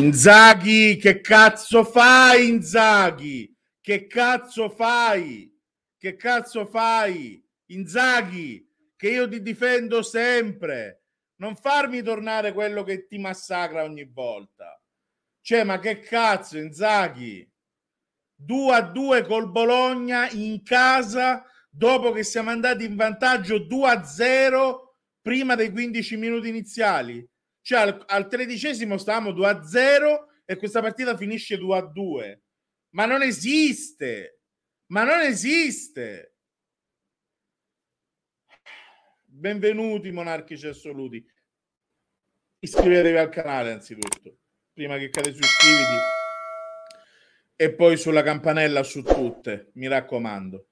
Inzaghi, che cazzo fai Inzaghi? Che cazzo fai? Che cazzo fai? Inzaghi, che io ti difendo sempre. Non farmi tornare quello che ti massacra ogni volta. Cioè, ma che cazzo Inzaghi? 2 a 2 col Bologna in casa dopo che siamo andati in vantaggio 2 a 0 prima dei 15 minuti iniziali. Cioè al, al tredicesimo stavamo 2 a 0 e questa partita finisce 2 a 2. Ma non esiste! Ma non esiste! Benvenuti monarchici assoluti. Iscrivetevi al canale anzitutto, prima che cade su iscriviti e poi sulla campanella su tutte, mi raccomando.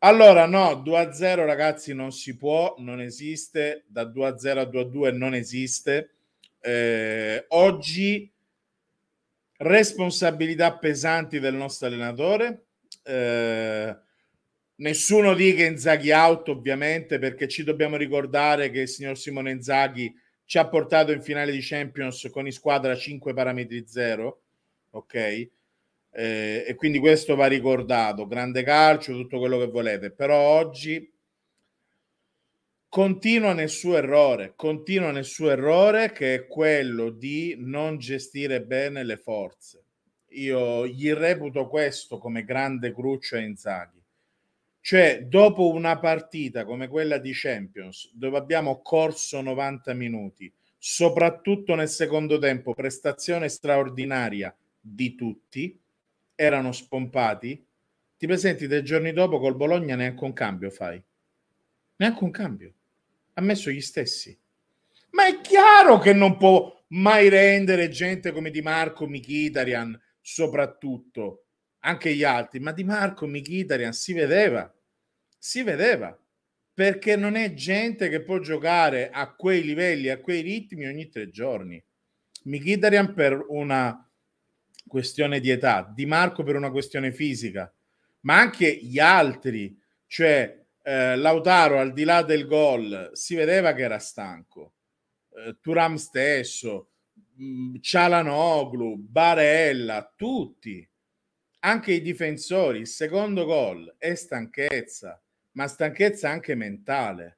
Allora, no, 2 a 0 ragazzi non si può, non esiste, da 2 a 0 a 2 a 2 non esiste eh, oggi responsabilità pesanti del nostro allenatore. Eh, nessuno dica Inzaghi out, ovviamente, perché ci dobbiamo ricordare che il signor Simone Inzaghi ci ha portato in finale di Champions con in squadra 5 parametri 0, ok? Eh, e quindi questo va ricordato, grande calcio, tutto quello che volete, però oggi continua nel suo errore, continua nel suo errore che è quello di non gestire bene le forze. Io gli reputo questo come grande cruccia in Zaghi. Cioè, dopo una partita come quella di Champions, dove abbiamo corso 90 minuti, soprattutto nel secondo tempo, prestazione straordinaria di tutti, erano spompati, ti presenti dei giorni dopo col Bologna neanche un cambio fai. Neanche un cambio ha messo gli stessi. Ma è chiaro che non può mai rendere gente come Di Marco Michitarian, soprattutto anche gli altri, ma Di Marco Michitarian si vedeva, si vedeva, perché non è gente che può giocare a quei livelli, a quei ritmi ogni tre giorni. Michitarian per una questione di età, Di Marco per una questione fisica, ma anche gli altri, cioè eh, Lautaro al di là del gol si vedeva che era stanco eh, Turam stesso mm, Cialanoglu Barella tutti anche i difensori il secondo gol è stanchezza ma stanchezza anche mentale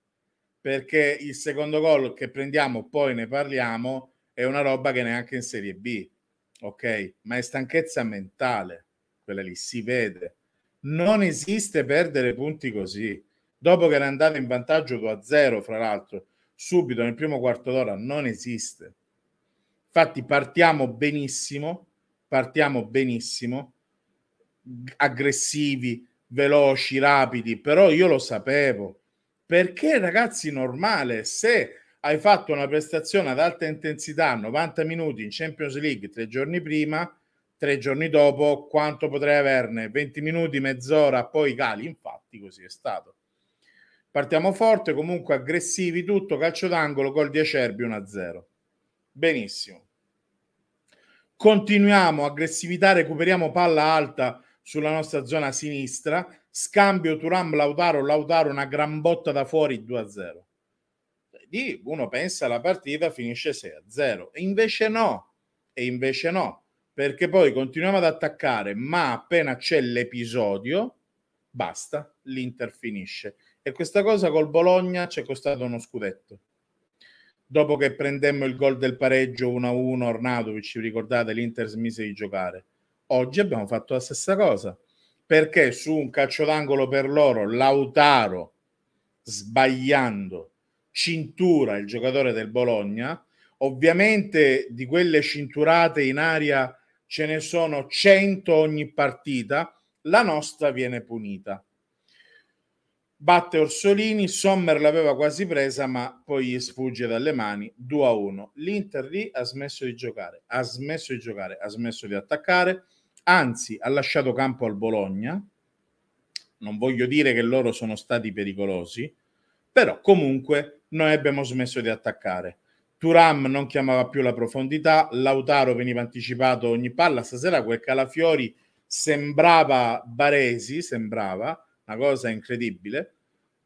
perché il secondo gol che prendiamo poi ne parliamo è una roba che neanche in Serie B ok ma è stanchezza mentale quella lì si vede non esiste perdere punti così dopo che era andato in vantaggio 2-0, fra l'altro, subito nel primo quarto d'ora, non esiste. Infatti partiamo benissimo, partiamo benissimo, aggressivi, veloci, rapidi, però io lo sapevo. Perché ragazzi, normale, se hai fatto una prestazione ad alta intensità, 90 minuti in Champions League tre giorni prima, tre giorni dopo, quanto potrei averne? 20 minuti, mezz'ora, poi cali. Infatti così è stato. Partiamo forte, comunque aggressivi, tutto, calcio d'angolo, gol di Acerbi 1-0. Benissimo. Continuiamo aggressività, recuperiamo palla alta sulla nostra zona sinistra, scambio Turam Lautaro, Lautaro una gran botta da fuori 2-0. Lì uno pensa la partita finisce 6-0, e invece no, e invece no, perché poi continuiamo ad attaccare, ma appena c'è l'episodio, basta, l'Inter finisce e questa cosa col Bologna ci è costato uno scudetto. Dopo che prendemmo il gol del pareggio 1-1 Ornatovic, vi ricordate, l'Inter smise di giocare. Oggi abbiamo fatto la stessa cosa, perché su un calcio d'angolo per loro, Lautaro, sbagliando, cintura il giocatore del Bologna, ovviamente di quelle cinturate in aria ce ne sono 100 ogni partita, la nostra viene punita batte Orsolini, Sommer l'aveva quasi presa ma poi gli sfugge dalle mani 2 a 1. L'Inter lì ha smesso di giocare, ha smesso di giocare, ha smesso di attaccare, anzi ha lasciato campo al Bologna. Non voglio dire che loro sono stati pericolosi, però comunque noi abbiamo smesso di attaccare. Turam non chiamava più la profondità, Lautaro veniva anticipato ogni palla, stasera quel Calafiori sembrava Baresi, sembrava, una cosa incredibile.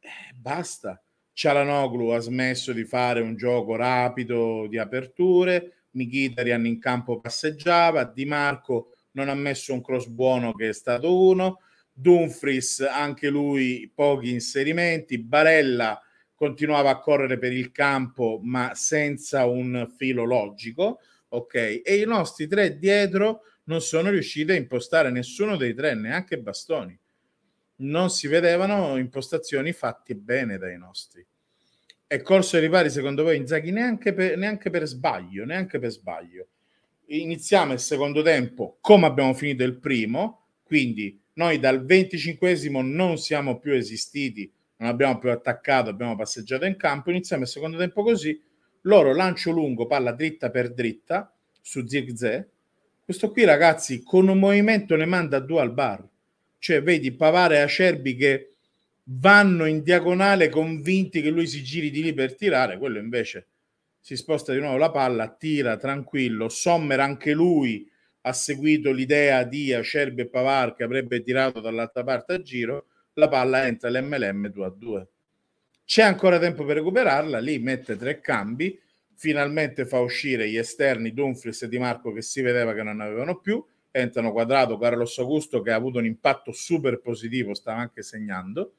Eh, basta. Cialanoglu ha smesso di fare un gioco rapido di aperture, Mkhitaryan in campo passeggiava, Di Marco non ha messo un cross buono che è stato uno, Dumfries anche lui pochi inserimenti, Barella continuava a correre per il campo ma senza un filo logico, ok? E i nostri tre dietro non sono riusciti a impostare nessuno dei tre, neanche Bastoni non si vedevano impostazioni fatte bene dai nostri. È corso ai ripari secondo voi Inzaghi neanche per, neanche per sbaglio, neanche per sbaglio. Iniziamo il secondo tempo come abbiamo finito il primo, quindi noi dal venticinquesimo non siamo più esistiti, non abbiamo più attaccato, abbiamo passeggiato in campo, iniziamo il secondo tempo così, loro lancio lungo, palla dritta per dritta su zig zag, questo qui ragazzi con un movimento ne manda due al bar cioè, vedi Pavare e Acerbi che vanno in diagonale convinti che lui si giri di lì per tirare, quello invece si sposta di nuovo la palla, tira tranquillo. Sommer anche lui ha seguito l'idea di Acerbi e Pavar che avrebbe tirato dall'altra parte a giro, la palla entra l'MLM 2 a 2. C'è ancora tempo per recuperarla, lì mette tre cambi, finalmente fa uscire gli esterni Dumfries e Di Marco che si vedeva che non avevano più, entrano Quadrato, Carlos Augusto che ha avuto un impatto super positivo, stava anche segnando,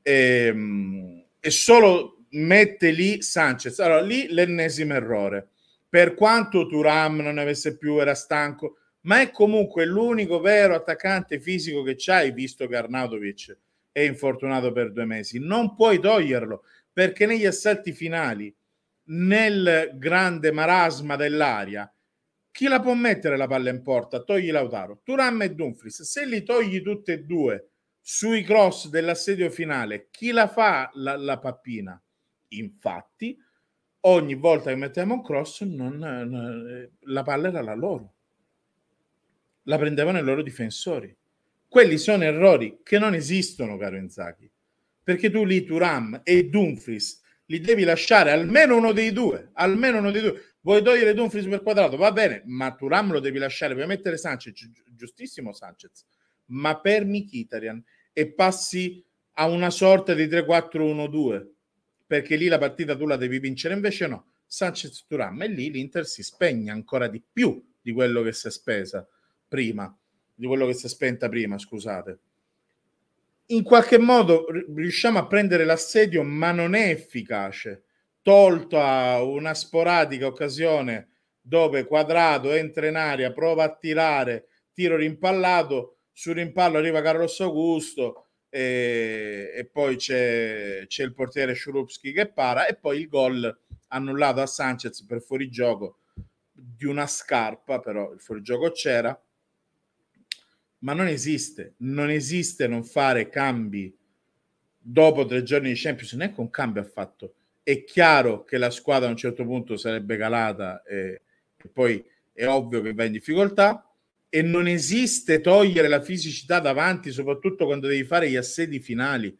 e, ehm, e solo mette lì Sanchez. Allora lì l'ennesimo errore. Per quanto Turam non ne avesse più, era stanco, ma è comunque l'unico vero attaccante fisico che c'hai, visto che Arnautovic è infortunato per due mesi. Non puoi toglierlo, perché negli assalti finali, nel grande marasma dell'aria, chi la può mettere la palla in porta? Togli Lautaro, Turam e Dumfries. Se li togli tutti e due sui cross dell'assedio finale, chi la fa la, la pappina? Infatti, ogni volta che mettiamo un cross, non, non, eh, la palla era la loro. La prendevano i loro difensori. Quelli sono errori che non esistono, caro Inzaghi. Perché tu lì Turam e Dumfries li devi lasciare almeno uno dei due, almeno uno dei due Vuoi togliere Dumfries per quadrato? Va bene, ma Turam lo devi lasciare vuoi mettere Sanchez, giustissimo Sanchez, ma per Mkhitaryan e passi a una sorta di 3-4-1-2 perché lì la partita tu la devi vincere, invece no. Sanchez Turam e lì l'Inter si spegne ancora di più di quello che si è spesa prima, di quello che si è spenta prima, scusate. In qualche modo riusciamo a prendere l'assedio, ma non è efficace tolta una sporadica occasione dove Quadrado entra in aria, prova a tirare, tiro rimpallato, sul rimpallo arriva Carlos Augusto e, e poi c'è, c'è, il portiere Shurupski che para e poi il gol annullato a Sanchez per fuorigioco di una scarpa, però il fuorigioco c'era, ma non esiste, non esiste non fare cambi dopo tre giorni di Champions, neanche un cambio ha fatto è chiaro che la squadra a un certo punto sarebbe calata e, e poi è ovvio che va in difficoltà e non esiste togliere la fisicità davanti, soprattutto quando devi fare gli assedi finali.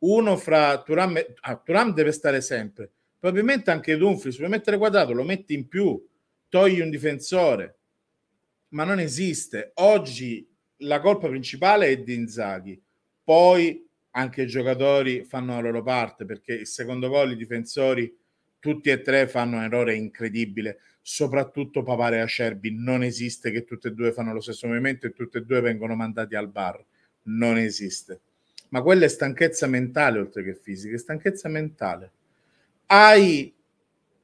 Uno fra Turam, e... ah, Turam deve stare sempre, probabilmente anche Dumfries, puoi mettere quadrato, lo metti in più, togli un difensore, ma non esiste. Oggi la colpa principale è di Inzaghi, poi anche i giocatori fanno la loro parte perché il secondo gol i difensori tutti e tre fanno un errore incredibile soprattutto Papare e Acerbi non esiste che tutti e due fanno lo stesso movimento e tutti e due vengono mandati al bar non esiste ma quella è stanchezza mentale oltre che fisica è stanchezza mentale hai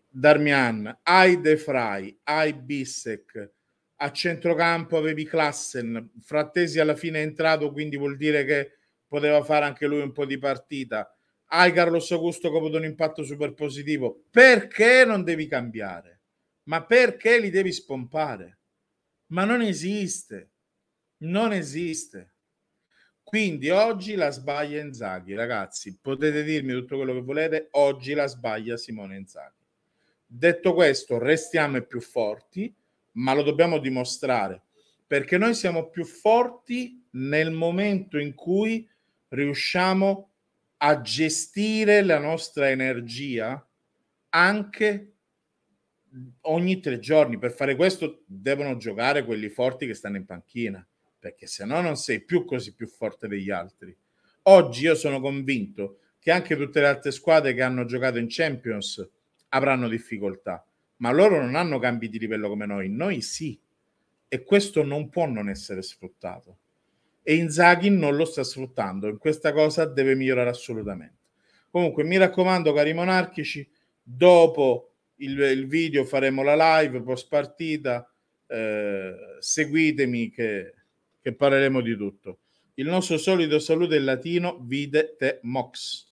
Darmian hai De Frey hai Bissek a centrocampo avevi Klassen Frattesi alla fine è entrato quindi vuol dire che poteva fare anche lui un po' di partita. Hai Carlos Augusto che ha avuto un impatto super positivo. Perché non devi cambiare? Ma perché li devi spompare? Ma non esiste. Non esiste. Quindi oggi la sbaglia Inzaghi, ragazzi. Potete dirmi tutto quello che volete, oggi la sbaglia Simone Inzaghi. Detto questo, restiamo i più forti, ma lo dobbiamo dimostrare, perché noi siamo più forti nel momento in cui riusciamo a gestire la nostra energia anche ogni tre giorni. Per fare questo devono giocare quelli forti che stanno in panchina, perché se no non sei più così più forte degli altri. Oggi io sono convinto che anche tutte le altre squadre che hanno giocato in Champions avranno difficoltà, ma loro non hanno cambi di livello come noi, noi sì, e questo non può non essere sfruttato e Inzaghi non lo sta sfruttando. In questa cosa deve migliorare assolutamente. Comunque, mi raccomando, cari monarchici, dopo il, il video faremo la live post partita. Eh, seguitemi che, che parleremo di tutto. Il nostro solito saluto in latino, vide te mox.